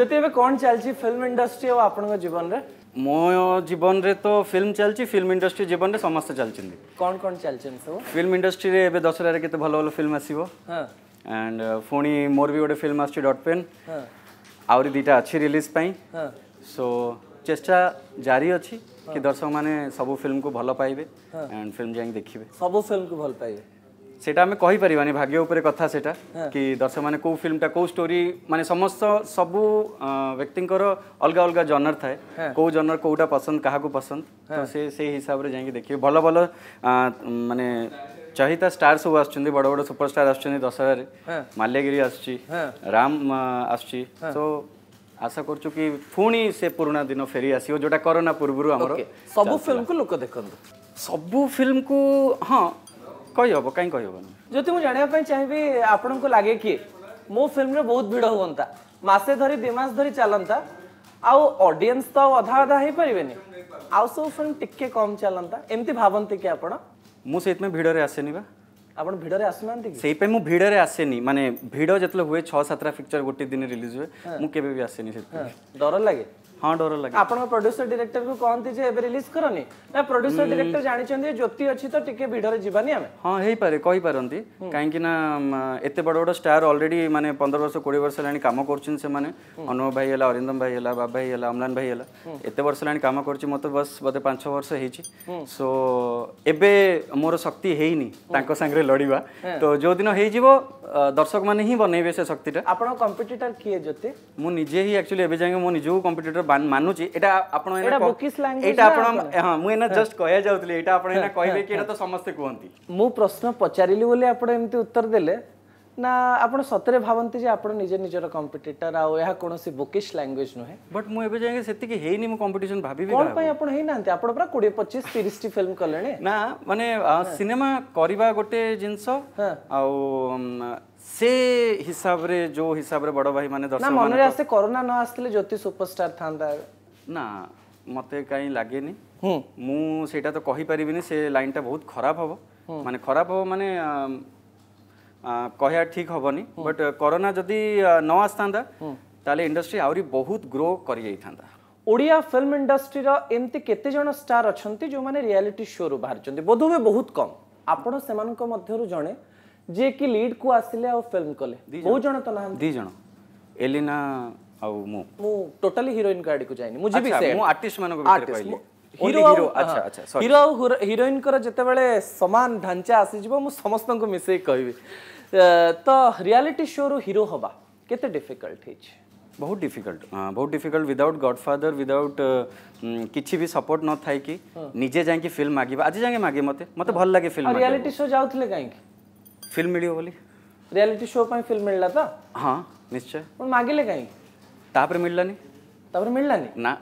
ଯଦି ଏବେ କ'ଣ ଚାଲିଛି ଫିଲ୍ମ ଇଣ୍ଡଷ୍ଟ୍ରି ଆଉ ଆପଣଙ୍କ ଜୀବନରେ ମୋ ଜୀବନରେ ତ ଫିଲ୍ମ ଚାଲିଛି ଫିଲ୍ମ ଇଣ୍ଡଷ୍ଟ୍ରି ଜୀବନରେ ସମସ୍ତେ ଚାଲିଛନ୍ତି କ'ଣ କ'ଣ ଚାଲିଛନ୍ତି ସବୁ ଫିଲ୍ମ ଇଣ୍ଡଷ୍ଟ୍ରିରେ ଏବେ ଦଶହରାରେ କେତେ ଭଲ ଭଲ ଫିଲ୍ମ ଆସିବ ଆଣ୍ଡ ପୁଣି ମୋର ବି ଗୋଟେ ଫିଲ୍ମ ଆସୁଛି ଡଟ୍ ପେନ୍ ଆହୁରି ଦୁଇଟା ଅଛି ରିଲିଜ୍ ପାଇଁ ସୋ ଚେଷ୍ଟା ଜାରି ଅଛି କି ଦର୍ଶକମାନେ ସବୁ ଫିଲ୍ମକୁ ଭଲ ପାଇବେ ଆଣ୍ଡ ଫିଲ୍ମ ଯାଇକି ଦେଖିବେ ସବୁ ଫିଲ୍ମକୁ ଭଲ ପାଇବେ সেটা আমি কহিপারিবানি ভাগ্য উপরে কথা সেটা কি দর্শক মানে কেউ ফিল্মটা কেউ স্টোরি মানে সমস্ত সবু ব্যক্তিঙ্কর অলগা অলগা জনর থাকে কেউ জনর কেউটা পসন্দ কাহাকু পসন্দ তো সে সেই হিসাবে যাইকি দেখি ভাল ভাল মানে চহিতা স্টার সব আসছেন বড় বড় সুপরস্টার আসছেন দশহারে মাল্যগিরি আসছি রাম আসছি তো আশা করছু কি পুনি সে পুরোনা দিন ফেরি আসিব যেটা করোনা পূর্বরু আমার সবু ফিল্ম কু লোক দেখন্তু সবু ফিল্ম কু হ্যাঁ कही हम कहीं कही हम जो मुझे जानापी चाहिए आपण को लगे कि मो फिल्म बहुत भिड़ हूँ मसे धरी दिमास धरी चलता आउ ऑडियंस तो अधा अधा हो पारे आउ सब फिल्म टिके कम चलता एमती भावते कि आप मुझे भिड़े आसेनि बा ଆପଣ ଭିଡ଼ରେ ଆସୁନାହାନ୍ତି କି ସେଇପାଇଁ ମୁଁ ଭିଡ଼ରେ हुए ମାନେ ଭିଡ଼ ଯେତେବେଳେ ହୁଏ ଛଅ ସାତଟା ପିକ୍ଚର ଗୋଟେ ଦିନ ରିଲିଜ ହୁଏ ମୁଁ हाँ डर लगे आप प्रड्यूसर डायरेक्टर को कहते हैं रिलीज करनी ना प्रड्यूसर डायरेक्टर जानते ज्योति अच्छी तो टी भिड़े जीवानी आम हाँ हो पारे कही पारती कहीं एत बड़ बड़ स्टार अलरेडी मैंने पंद्रह वर्ष कोड़े वर्ष होगा कम कर अनुभव भाई है अरिंदम भाई है बाब भाई है अम्लान भाई है हम्म। एत वर्ष होगा कम कर बस बोधे पांच वर्ष हो हम्म। सो ए मोर शक्ति हम्म। सांगे लड़ा हाँ। तो जो दिन हो दर्शक मैंने बनइबे से शक्ति कंपिटेटर किए ज्योति मुझे ही एक्चुअली एवं जाएंगे मुझे कंपिटेटर ମାନୁଛି ଏଇଟା ଆପଣ ଏଇଟା ଆପଣ ହଁ ମୁଁ ଏଇନା ଜଷ୍ଟ କହିବାକୁ ଯାଉଥିଲି ଏଇଟା ଆପଣ ଏଇନା କହିବେ କି ଏଇଟା ତ ସମସ୍ତେ କୁହନ୍ତି ମୁଁ ପ୍ରଶ୍ନ ପଚାରିଲି ବୋଲି ଆପଣ ଏମିତି ଉତ୍ତର ଦେଲେ ନା ଆପଣ ସତରେ ଭାବନ୍ତି ଯେ ଆପଣ ନିଜ ନିଜର କମ୍ପିଟିଟର ଆଉ ଏହା କୌଣସି ବୁକିଶ ଲାଙ୍ଗୁଏଜ ନୁହେଁ ବଟ୍ ମୁଁ ଏବେ ଯାଇକି ସେତିକି ହେଇନି ମୁଁ କମ୍ପିଟିସନ ଭାବିବି କ'ଣ ପାଇଁ ଆପଣ ହେଇନାହାନ୍ତି ଆପଣ ପୁରା କୋଡ଼ିଏ ପଚିଶ ତିରିଶଟି ଫିଲ୍ମ କଲେଣି ନା ମାନେ ସିନେମା କରିବା ଗୋଟେ ଜିନିଷ ଆଉ ସେ ହିସାବରେ ଯୋଉ ହିସାବରେ ବଡ଼ ଭାଇ ମାନେ ଦର୍ଶକ ମନରେ ଆସେ କରୋନା ନ ଆସିଥିଲେ ଜ୍ୟୋତି ସୁପରଷ୍ଟାର ଥାନ୍ତା ନା ମତେ କାହିଁ ଲାଗେନି ମୁଁ ସେଇଟା ତ କହିପାରିବିନି ସେ ଲାଇନଟା ବହୁତ ଖରାପ ହବ ମାନେ ଖରାପ ହବ ମାନେ କହିବା ଠିକ୍ ହେବନି ବଟ୍ କରୋନା ଯଦି ନ ଆସିଥାନ୍ତା ତାହେଲେ ଇଣ୍ଡଷ୍ଟ୍ରି ଆହୁରି ବହୁତ ଗ୍ରୋ କରିଯାଇଥାନ୍ତା ଓଡ଼ିଆ ଫିଲ୍ମ ଇଣ୍ଡଷ୍ଟ୍ରିର ଏମିତି କେତେ ଜଣ ଷ୍ଟାର୍ ଅଛନ୍ତି ଯେଉଁମାନେ ରିଆଲିଟି ଶୋରୁ ବାହାରିଛନ୍ତି ବୋଧହୁଏ ବହୁତ କମ୍ ଆପଣ ସେମାନଙ୍କ ମଧ୍ୟରୁ ଜଣେ ଯିଏକି ଲିଡ୍କୁ ଆସିଲେ ଆଉ ଫିଲ୍ମ କଲେ ବହୁ ଜଣ ତ ନାହାନ୍ତି ଦୁଇ ଜଣ ଏଲିନା ଆଉ ମୁଁ ମୁଁ ଟୋଟାଲି ହିରୋଇନ୍ ଗାଡ଼ିକୁ ଯାଇନି ମୁଁ ଯିବି ଆର୍ଟିଷ୍ଟ ମାନଙ୍କୁ हीरो हीरो ढांचा आसी जब समस्त को मिसे कह तो रियलिटी शो रु हीरो हबा केते डिफिकल्ट हिच बहुत डिफिकल्ट बहुत डिफिकल्ट विदाउट गॉडफादर विदाउट किछि भी सपोर्ट न थाई कि निजे जाय कि फिल्म मागिबा आज जाय मागे मते मते भल लागे फिल्म रियलिटी शो जाउथले काई कि फिल्म मिलियो बोली रियलिटी शो पई फिल्म मिलला त हां निश्चय पण मागेले काई तापर मिललानी तापर मिललानी ना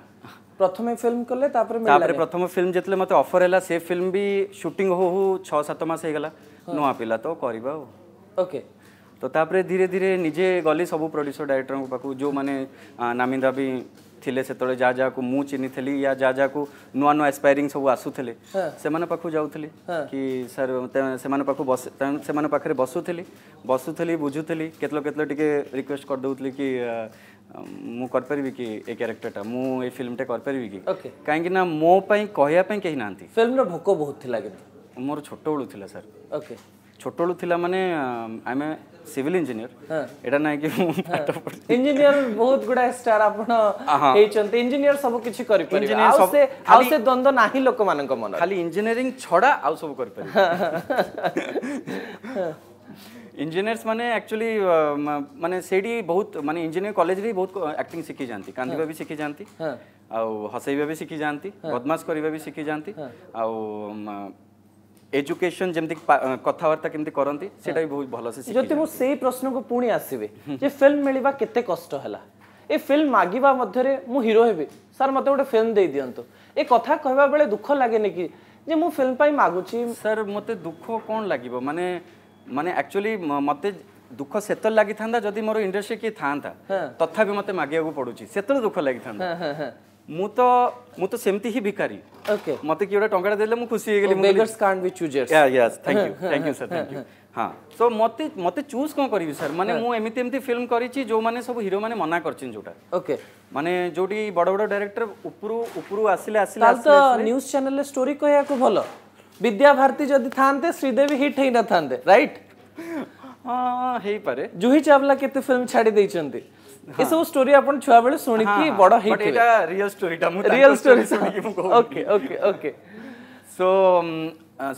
প্রথমে ফিল্ম কলে তারপরে তারপরে প্রথম ফিল্ম যেতলে মতে অফর হেলা সে ফিল্ম বি শুটিং হো হো 6 7 মাস হয়ে গলা হ্যাঁ। নোয়া পিলা তো করিবা ওকে तो तापरे धीरे धीरे निजे गली सब प्रड्यूसर डायरेक्टर पाखु जो मैंने नामी भी थे से जहाँ जहाँ को मुझे चिन्ही या जहाँ जहाँ को नुआ नुआ एक्सपायरिंग सब आसुले से जाऊली कि सर से बस पाखे बसुली बसुली बुझुली केतलो केतलो टे रिक्वेस्ट करदे कि मुपरि कि ये क्यारेक्टरटा मु फिल्म टे करपरि कहीं मोपाई कहना फिल्म रोक बहुत मोर छोट बलू थी सर ओके ছোটবেলু ଥିଲା ମାନେ ଆମେ ସିଭିଲ ଇଞ୍ଜିନିୟର ଏଇଟା ନାହିଁ କି ମୁଁ ପାଠ ପଢ଼ିଛି ଇଞ୍ଜିନିୟର ବହୁତ ଗୁଡ଼ାଏ ଷ୍ଟାର ଆପଣ ହେଇଛନ୍ତି ଇଞ୍ଜିନିୟର ସବୁ କିଛି କରିପାରିବେ ଆଉ ସେ ଆଉ ସେ ଦ୍ୱନ୍ଦ୍ୱ ନାହିଁ ଲୋକମାନଙ୍କ ମନ ଖାଲି ଇଞ୍ଜିନିୟରିଂ ଛଡ଼ା ଆଉ ସବୁ କରିପାରିବେ ইঞ্জিনিয়ার্স মানে অ্যাকচুয়ালি মানে সেইটি বহুত মানে ইঞ্জিনিয়ার কলেজরে বহুত অ্যাক্টিং শিখি যাতে কান্দিবা বি শিখি যাতে আউ হসাইবা বি শিখি যাতে বদমাস করিবা বি শিখি যাতে আউ এডুকেশন যেমনি কথাবার্তা কেমতি করন্তি সেটা বি বহুত ভালসে যদি মু সেই প্রশ্নকু পুনি আসিবে যে ফিল্ম মেলিবা কেতে কষ্ট হেলা এ ফিল্ম মাগিবা মধ্যরে মু হিরো হেবি স্যার মতে গোটে ফিল্ম দেই দিয়ন্তু এ কথা কইবা বেলে দুঃখ লাগে নেকি যে মু ফিল্ম পাই মাগুচি স্যার মতে দুঃখ কোন লাগিব মানে মানে অ্যাকচুয়ালি মতে দুঃখ সেতল লাগি থান্দা যদি মোর ইন্ডাস্ট্রি কি থান্দা তথাপি মতে মাগিয়াকু পড়ুচি সেতল দুঃখ লাগি থান্দা হ্যাঁ হ্যাঁ ମୁଁ ତ ମୁଁ ତ ସେମିତି ହିଁ ଭିକାରୀ ଓକେ ମତେ କିଏ ଗୋଟେ ଟଙ୍କାଟା ଦେଲେ ମୁଁ ଖୁସି ହେଇଗଲି beggars can't be choosers yeah yes thank you thank you sir thank you ହଁ ସୋ ମତେ ମତେ ଚୁଜ୍ କ'ଣ କରିବି ସାର୍ ମାନେ ମୁଁ ଏମିତି ଏମିତି ଫିଲ୍ମ କରିଛି ଯେଉଁମାନେ ସବୁ ହିରୋ ମାନେ ମନା କରିଛନ୍ତି ଯେଉଁଟା ଓକେ ମାନେ ଯେଉଁଠି ବଡ଼ ବଡ଼ ଡାଇରେକ୍ଟର ଉପରୁ ଉପରୁ ଆସିଲେ ଆସିଲେ ତ ନ୍ୟୁଜ୍ ଚ୍ୟାନେଲରେ ଷ୍ଟୋରି କହିବାକୁ ଭଲ ବିଦ୍ୟା ଭାରତୀ ଯଦି ଥାଆନ୍ତେ ଶ୍ରୀଦେବୀ ହିଟ୍ ହେଇନଥାନ୍ତେ ରାଇଟ୍ ହଁ ହେଇପାରେ ଜୁହି ଚାୱଲା କେତେ ଫିଲ୍ମ ଛାଡ଼ି ଦେଇଛନ୍ତି ଏସବୁ ଷ୍ଟୋରି ଆପଣ ଛୁଆବେଳେ ଶୁଣିକି ବଡ଼ ହେଇଥିଲେ ରିଅଲ ଷ୍ଟୋରିଟା ମୁଁ ରିଅଲ ଷ୍ଟୋରି ଶୁଣିକି ମୁଁ okay okay okay so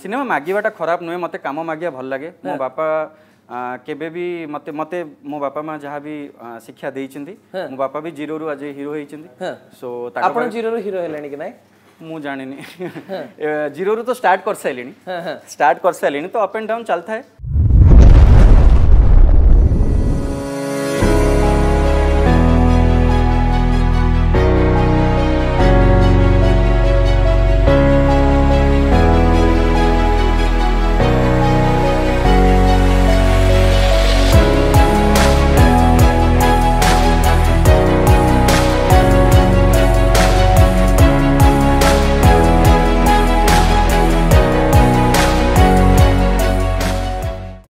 cinema ମାଗିବାଟା ଖରାପ ନୁହେଁ ମୋତେ କାମ ମାଗିବା ଭଲ ଲାଗେ ମୋ ବାପା କେବେ ବି ମୋତେ ମୋତେ ମୋ ବାପା ମା ଯାହା ବି ଶିକ୍ଷା ଦେଇଛନ୍ତି ମୋ ବାପା ବି ଜିରୋରୁ ଆଜି ହିରୋ ହେଇଛନ୍ତି ସୋ ଆପଣ ଜିରୋରୁ ହିରୋ ହେଲେଣି କି ନାଇଁ ମୁଁ ଜାଣିନି ଜିରୋରୁ ତ ଷ୍ଟାର୍ଟ କରିସାରିଲିଣି ଷ୍ଟାର୍ଟ କରିସାରିଲିଣି ତ ଅପ୍ ଆଣ୍ଡ ଡାଉନ୍ ଚାଲିଥାଏ